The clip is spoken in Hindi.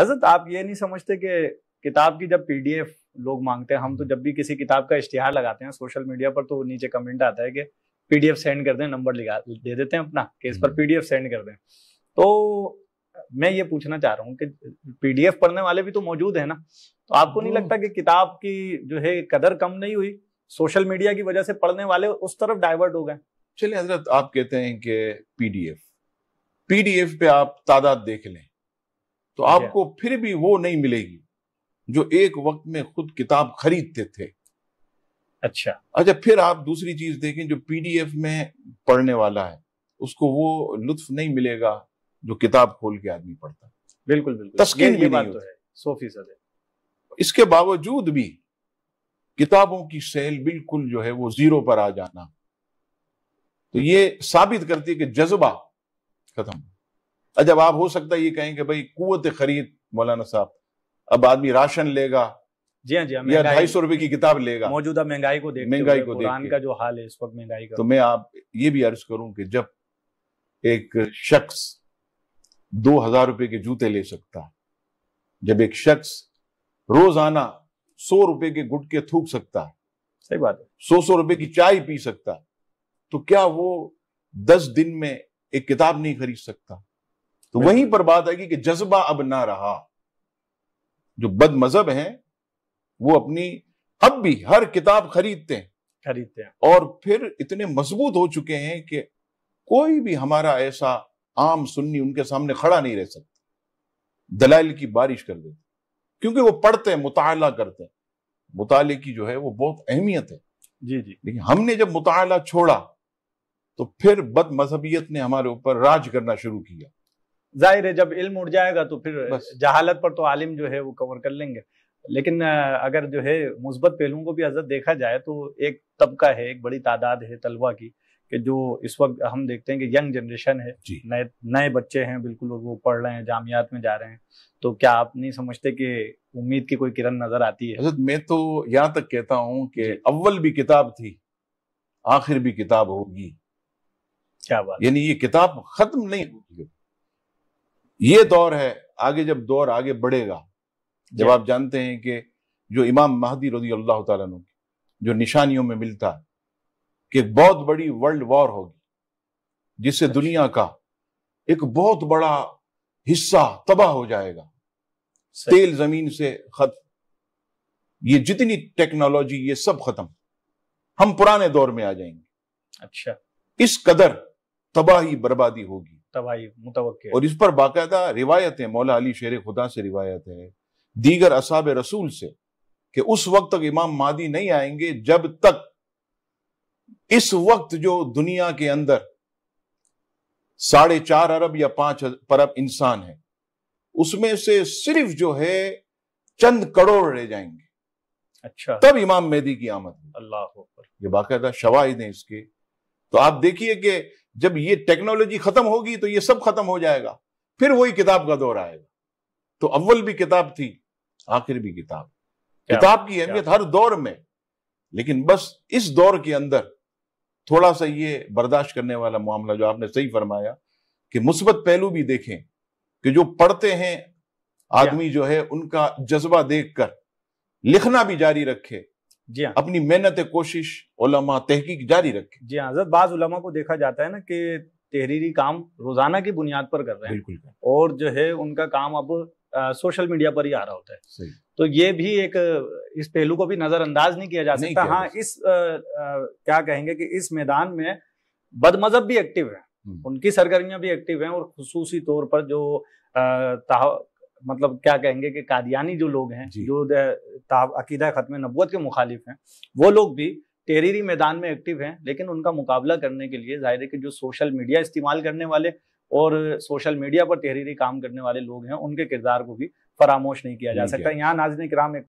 हजरत आप ये नहीं समझते कि किताब की जब पीडीएफ लोग मांगते हैं हम तो जब भी किसी किताब का इश्तिहार लगाते हैं सोशल मीडिया पर तो नीचे कमेंट आता है कि पीडीएफ सेंड कर दें नंबर लिखा दे देते हैं अपना कि इस पर पीडीएफ हम्म। सेंड कर दें तो मैं ये पूछना चाह रहा हूँ कि पीडीएफ पढ़ने वाले भी तो मौजूद है ना तो आपको नहीं हाँ। लगता कि किताब की जो है कदर कम नहीं हुई सोशल मीडिया की वजह से पढ़ने वाले उस तरफ डाइवर्ट हो गए चलिए हजरत आप कहते हैं कि पीडीएफ पीडीएफ पे आप तादाद देख लें तो आपको फिर भी वो नहीं मिलेगी जो एक वक्त में खुद किताब खरीदते थे अच्छा अच्छा फिर आप दूसरी चीज देखें जो पीडीएफ में पढ़ने वाला है उसको वो लुत्फ नहीं मिलेगा जो किताब खोल के आदमी पढ़ता बिल्कुल बिल्कुल तस्किन भी नहीं तो है सौ फीसद है इसके बावजूद भी किताबों की सेल बिल्कुल जो है वो जीरो पर आ जाना तो ये साबित करती है कि जज्बा खत्म अच्छा आप हो सकता है ये कहें कि भाई कुत खरीद मौलाना साहब अब आदमी राशन लेगा जी हाँ जी हाँ, या ढाई सौ रुपए की किताब लेगा मौजूदा महंगाई को देख महंगाई को देख का जो हाल है इस वक्त महंगाई का तो मैं आप ये भी अर्ज करूं कि जब एक शख्स दो हजार रुपए के जूते ले सकता है जब एक शख्स रोजाना सौ रुपए के गुटके थूक सकता है सही बात है सौ सौ रुपए की चाय पी सकता है तो क्या वो दस दिन में एक किताब नहीं खरीद सकता तो वहीं पर बात आएगी कि जज्बा अब ना रहा जो बद मजहब है वो अपनी अब भी हर किताब खरीदते हैं खरीदते हैं और फिर इतने मजबूत हो चुके हैं कि कोई भी हमारा ऐसा आम सुन्नी उनके सामने खड़ा नहीं रह सकता दलाइल की बारिश कर देते क्योंकि वो पढ़ते हैं मुताला करते हैं मुताले की जो है वो बहुत अहमियत है जी जी लेकिन हमने जब मुताला छोड़ा तो फिर बद मजहबियत ने हमारे ऊपर राज करना शुरू किया जाहिर है जब इल्म उड़ जाएगा तो फिर जहालत पर तो आलिम जो है वो कवर कर लेंगे लेकिन अगर जो है मुस्बत पहलुओं को भी अगर देखा जाए तो एक तबका है एक बड़ी तादाद है तलबा की कि जो इस वक्त हम देखते हैं कि यंग जनरेशन है नए नए बच्चे हैं बिल्कुल वो पढ़ रहे हैं जामियात में जा रहे हैं तो क्या आप नहीं समझते कि उम्मीद की कोई किरण नजर आती है हजरत मैं तो यहाँ तक कहता हूँ कि अव्वल भी किताब थी आखिर भी किताब होगी क्या बात यानी ये किताब खत्म नहीं होगी ये दौर है आगे जब दौर आगे बढ़ेगा जब आप जानते हैं कि जो इमाम महदी रजी अल्लाह तु जो निशानियों में मिलता है कि बहुत बड़ी वर्ल्ड वॉर होगी जिससे अच्छा। दुनिया का एक बहुत बड़ा हिस्सा तबाह हो जाएगा तेल जमीन से खत्म ये जितनी टेक्नोलॉजी ये सब खत्म हम पुराने दौर में आ जाएंगे अच्छा इस कदर तबाही बर्बादी होगी तबाही मुतवक्के और इस पर बाकायदा रिवायतें मौला अली शेर खुदा से रिवायत है दीगर असाब रसूल से कि उस वक्त तक इमाम मादी नहीं आएंगे जब तक इस वक्त जो दुनिया के अंदर साढ़े चार अरब या पांच अरब इंसान है उसमें से सिर्फ जो है चंद करोड़ रह जाएंगे अच्छा तब इमाम मेदी की आमद अल्लाह ये बाकायदा शवाहिद है इसके तो आप देखिए कि जब ये टेक्नोलॉजी खत्म होगी तो ये सब खत्म हो जाएगा फिर वही किताब का दौर आएगा तो अव्वल भी किताब थी आखिर भी किताब किताब की अहमियत हर दौर में लेकिन बस इस दौर के अंदर थोड़ा सा ये बर्दाश्त करने वाला मामला जो आपने सही फरमाया कि मुस्बत पहलू भी देखें कि जो पढ़ते हैं आदमी जो है उनका जज्बा देखकर लिखना भी जारी रखे जी हाँ अपनी मेहनत कोशिश ओलमा तहकीक जारी रखे जी हाँ हजरत बाज उलमा को देखा जाता है ना कि तहरीरी काम रोजाना की बुनियाद पर कर रहे हैं बिल्कुल और जो है उनका काम अब आ, सोशल मीडिया पर ही आ रहा होता है तो ये भी एक इस पहलू को भी नजरअंदाज नहीं किया जा सकता हाँ इस आ, आ, क्या कहेंगे कि इस मैदान में बदमजहब भी एक्टिव है हम्म। उनकी सरगर्मियां भी एक्टिव हैं और खसूसी तौर पर जो मतलब क्या कहेंगे कि कादियानी जो लोग हैं जो अकीदा ख़त्म नबूत के मुखालिफ हैं वो लोग भी तहरीरी मैदान में एक्टिव हैं लेकिन उनका मुकाबला करने के लिए जाहिर है कि जो सोशल मीडिया इस्तेमाल करने वाले और सोशल मीडिया पर तहरीरी काम करने वाले लोग हैं उनके किरदार को भी फरामोश नहीं किया जा सकता यहाँ नाजन कराम एक